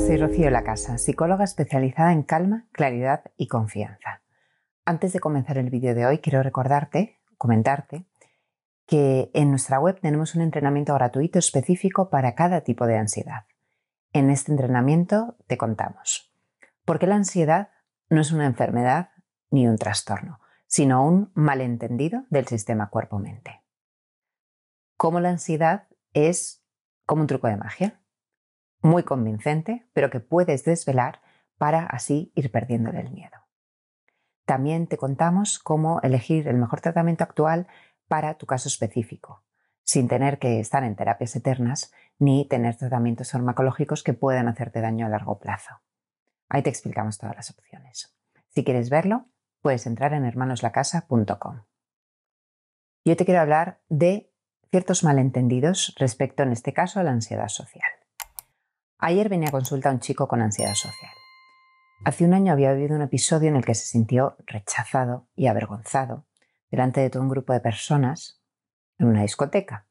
soy Rocío Lacasa, psicóloga especializada en calma, claridad y confianza. Antes de comenzar el vídeo de hoy, quiero recordarte, comentarte, que en nuestra web tenemos un entrenamiento gratuito específico para cada tipo de ansiedad. En este entrenamiento te contamos por qué la ansiedad no es una enfermedad ni un trastorno, sino un malentendido del sistema cuerpo-mente. Cómo la ansiedad es como un truco de magia, muy convincente, pero que puedes desvelar para así ir perdiéndole el miedo. También te contamos cómo elegir el mejor tratamiento actual para tu caso específico, sin tener que estar en terapias eternas ni tener tratamientos farmacológicos que puedan hacerte daño a largo plazo. Ahí te explicamos todas las opciones. Si quieres verlo, puedes entrar en hermanoslacasa.com. Yo te quiero hablar de ciertos malentendidos respecto, en este caso, a la ansiedad social. Ayer venía a consulta un chico con ansiedad social. Hace un año había vivido un episodio en el que se sintió rechazado y avergonzado delante de todo un grupo de personas en una discoteca.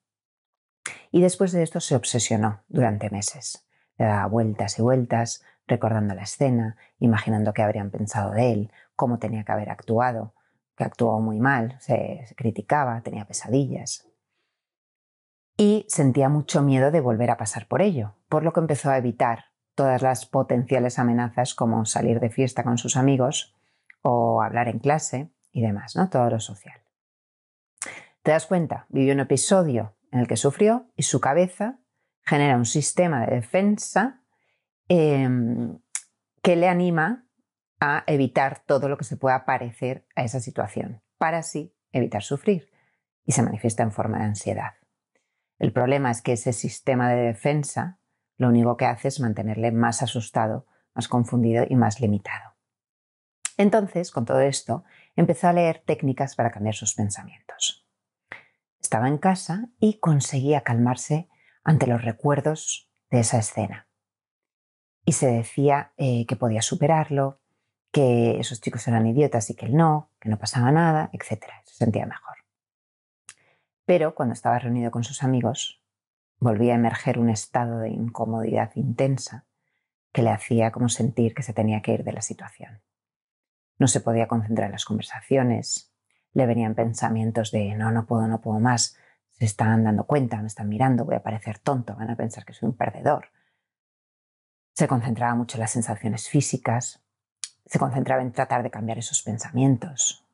Y después de esto se obsesionó durante meses. Le daba vueltas y vueltas, recordando la escena, imaginando qué habrían pensado de él, cómo tenía que haber actuado, que actuó muy mal, se criticaba, tenía pesadillas y sentía mucho miedo de volver a pasar por ello, por lo que empezó a evitar todas las potenciales amenazas como salir de fiesta con sus amigos o hablar en clase y demás, ¿no? Todo lo social. ¿Te das cuenta? Vivió un episodio en el que sufrió y su cabeza genera un sistema de defensa em, que le anima a evitar todo lo que se pueda parecer a esa situación, para así evitar sufrir y se manifiesta en forma de ansiedad. El problema es que ese sistema de defensa lo único que hace es mantenerle más asustado, más confundido y más limitado. Entonces, con todo esto, empezó a leer técnicas para cambiar sus pensamientos. Estaba en casa y conseguía calmarse ante los recuerdos de esa escena. Y se decía eh, que podía superarlo, que esos chicos eran idiotas y que él no, que no pasaba nada, etc. Se sentía mejor. Pero cuando estaba reunido con sus amigos, volvía a emerger un estado de incomodidad intensa que le hacía como sentir que se tenía que ir de la situación. No se podía concentrar en las conversaciones, le venían pensamientos de no, no puedo, no puedo más, se están dando cuenta, me están mirando, voy a parecer tonto, van a pensar que soy un perdedor. Se concentraba mucho en las sensaciones físicas, se concentraba en tratar de cambiar esos pensamientos.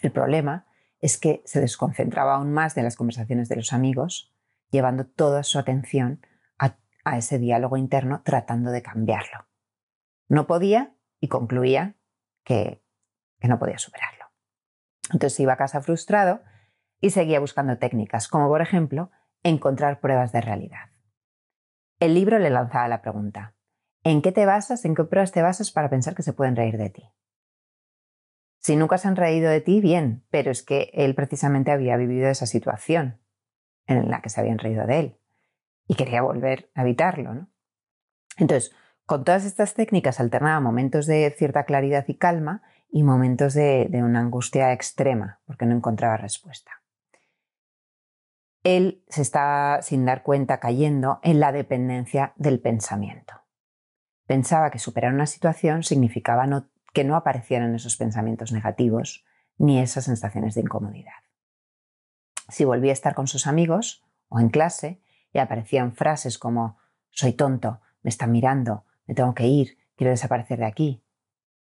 El problema es que se desconcentraba aún más de las conversaciones de los amigos, llevando toda su atención a, ese diálogo interno tratando de cambiarlo. No podía y concluía que, que no podía superarlo. Entonces iba a casa frustrado y seguía buscando técnicas, como por ejemplo encontrar pruebas de realidad. El libro le lanzaba la pregunta, ¿en qué te basas, en qué pruebas te basas para pensar que se pueden reír de ti? Si nunca se han reído de ti, bien, pero es que él precisamente había vivido esa situación en la que se habían reído de él y quería volver a evitarlo. Entonces, con todas estas técnicas alternaba momentos de cierta claridad y calma y momentos de, de una angustia extrema, porque no encontraba respuesta. Él se está, sin dar cuenta, cayendo en la dependencia del pensamiento. Pensaba que superar una situación significaba no que no aparecieran esos pensamientos negativos ni esas sensaciones de incomodidad. Si volvía a estar con sus amigos o en clase y aparecían frases como soy tonto, me están mirando, me tengo que ir, quiero desaparecer de aquí,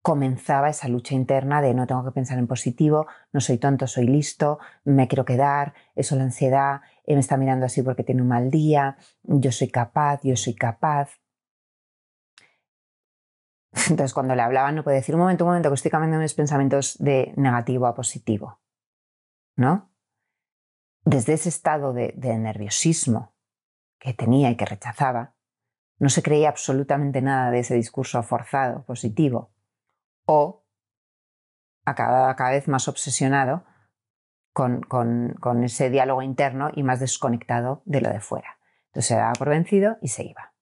comenzaba esa lucha interna de no tengo que pensar en positivo, no soy tonto, soy listo, me quiero quedar, eso la ansiedad, eh, me está mirando así porque tiene un mal día, yo soy capaz, yo soy capaz. Entonces, cuando le hablaban, no puede decir un momento, un momento, que estoy cambiando mis pensamientos de negativo a positivo. ¿No? Desde ese estado de, nerviosismo que tenía y que rechazaba, no se creía absolutamente nada de ese discurso forzado, positivo, o acababa cada vez más obsesionado con, ese diálogo interno y más desconectado de lo de fuera. Entonces se daba por vencido y se iba.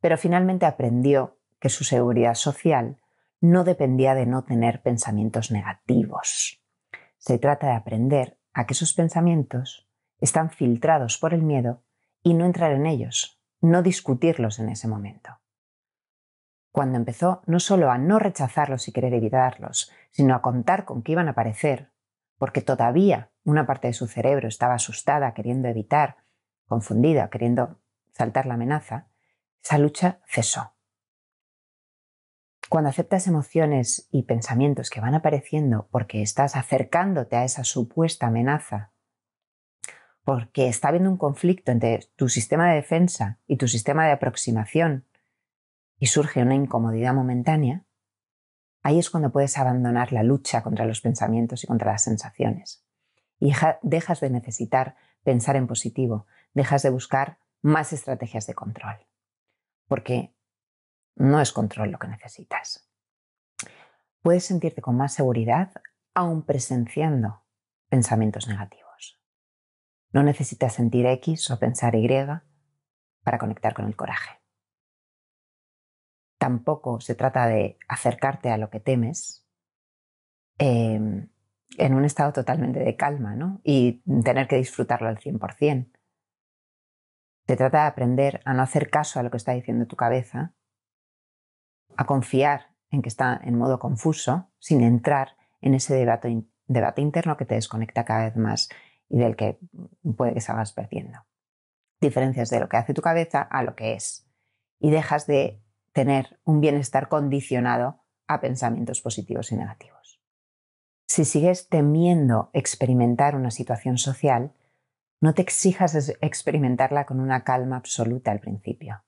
Pero finalmente aprendió que su seguridad social no dependía de no tener pensamientos negativos. Se trata de aprender a que esos pensamientos están filtrados por el miedo y no entrar en ellos, no discutirlos en ese momento. Cuando empezó no solo a no rechazarlos y querer evitarlos, sino a contar con que iban a aparecer, porque todavía una parte de su cerebro estaba asustada, queriendo evitar, confundida, queriendo saltar la amenaza, esa lucha cesó. Cuando aceptas emociones y pensamientos que van apareciendo porque estás acercándote a esa supuesta amenaza, porque está habiendo un conflicto entre tu sistema de defensa y tu sistema de aproximación y surge una incomodidad momentánea, ahí es cuando puedes abandonar la lucha contra los pensamientos y contra las sensaciones. Y dejas de necesitar pensar en positivo, dejas de buscar más estrategias de control. Porque no es control lo que necesitas. Puedes sentirte con más seguridad aún presenciando pensamientos negativos. No necesitas sentir X o pensar Y para conectar con el coraje. Tampoco se trata de acercarte a lo que temes em, en un estado totalmente de calma ¿no? y tener que disfrutarlo al 100%. Se trata de aprender a no hacer caso a lo que está diciendo tu cabeza a confiar en que está en modo confuso, sin entrar en ese debate, interno que te desconecta cada vez más y del que puede que salgas perdiendo. Diferencias de lo que hace tu cabeza a lo que es y dejas de tener un bienestar condicionado a pensamientos positivos y negativos. Si sigues temiendo experimentar una situación social, no te exijas experimentarla con una calma absoluta al principio.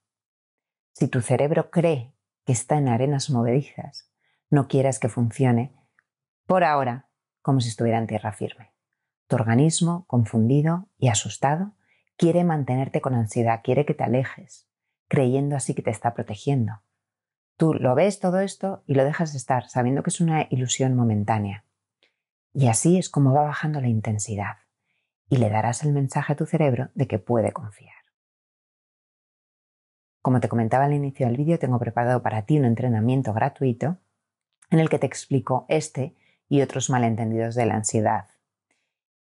Si tu cerebro cree que está en arenas movedizas. No quieras que funcione, por ahora, como si estuviera en tierra firme. Tu organismo, confundido y asustado, quiere mantenerte con ansiedad, quiere que te alejes, creyendo así que te está protegiendo. Tú lo ves todo esto y lo dejas estar, sabiendo que es una ilusión momentánea. Y así es como va bajando la intensidad y le darás el mensaje a tu cerebro de que puede confiar. Como te comentaba al inicio del vídeo, tengo preparado para ti un entrenamiento gratuito en el que te explico este y otros malentendidos de la ansiedad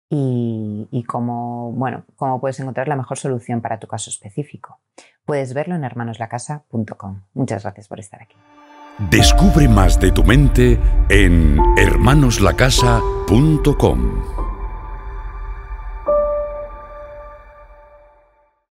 y, cómo, bueno, cómo puedes encontrar la mejor solución para tu caso específico. Puedes verlo en hermanoslacasa.com. Muchas gracias por estar aquí. Descubre más de tu mente en hermanoslacasa.com.